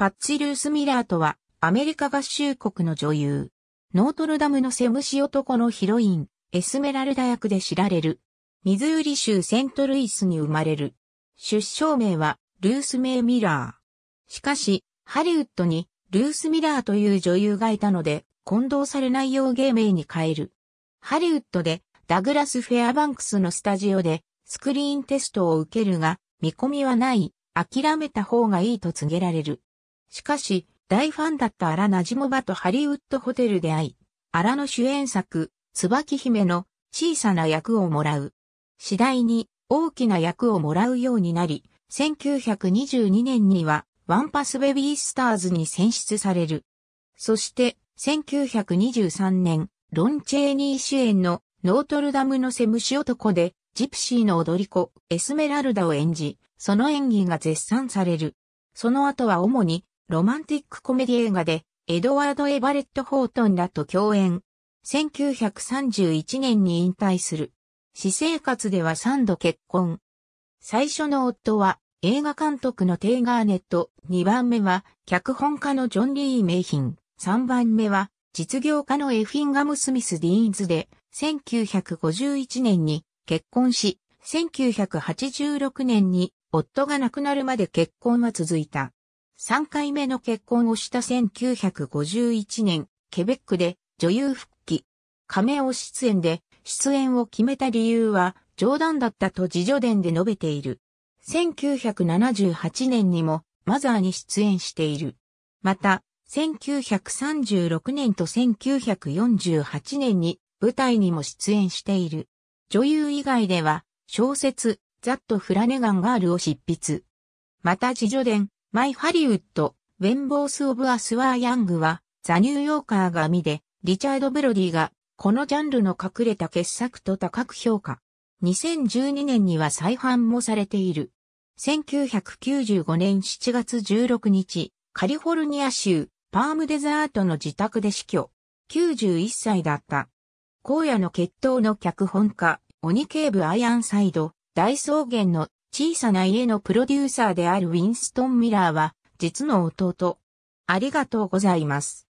パッチ・ルース・ミラーとは、アメリカ合衆国の女優。ノートルダムのセムシ男のヒロイン、エスメラルダ役で知られる。ミズーリ州セントルイスに生まれる。出生名は、ルース・メイ・ミラー。しかし、ハリウッドに、ルース・ミラーという女優がいたので、混同されないよう芸名に変える。ハリウッドで、ダグラス・フェアバンクスのスタジオで、スクリーンテストを受けるが、見込みはない、諦めた方がいいと告げられる。しかし、大ファンだったアラ・ナジモバとハリウッドホテルで会い、アラの主演作、椿姫の小さな役をもらう。次第に大きな役をもらうようになり、1922年にはワンパスベビースターズに選出される。そして、1923年、ロン・チェーニー主演のノートルダムのセムシ男で、ジプシーの踊り子、エスメラルダを演じ、その演技が絶賛される。その後は主にロマンティックコメディ映画で、エドワード・エバレット・ホートンらと共演。1931年に引退する。私生活では3度結婚。最初の夫は映画監督のテイガーネット、2番目は脚本家のジョン・リー・メイヒン、3番目は実業家のエフィンガム・スミス・ディーンズで、1951年に結婚し、1986年に夫が亡くなるまで結婚は続いた。3回目の結婚をした1951年、ケベックで女優復帰。亀尾出演で出演を決めた理由は冗談だったと自助伝で述べている。1978年にもマザーに出演している。また、1936年と1948年に舞台にも出演している。女優以外では小説、ザット・フラネガン・ガールを執筆。また自助伝、マイ・ハリウッド、ウェンボース・オブ・アスワー・ヤングは、ザ・ニューヨーカーが見で、リチャード・ブロディが、このジャンルの隠れた傑作と高く評価。2012年には再販もされている。1995年7月16日、カリフォルニア州、パームデザートの自宅で死去。91歳だった。荒野の決闘の脚本家、鬼警部アイアンサイド、大草原の小さな家のプロデューサーであるウィンストン・ミラーは、実の弟。ありがとうございます。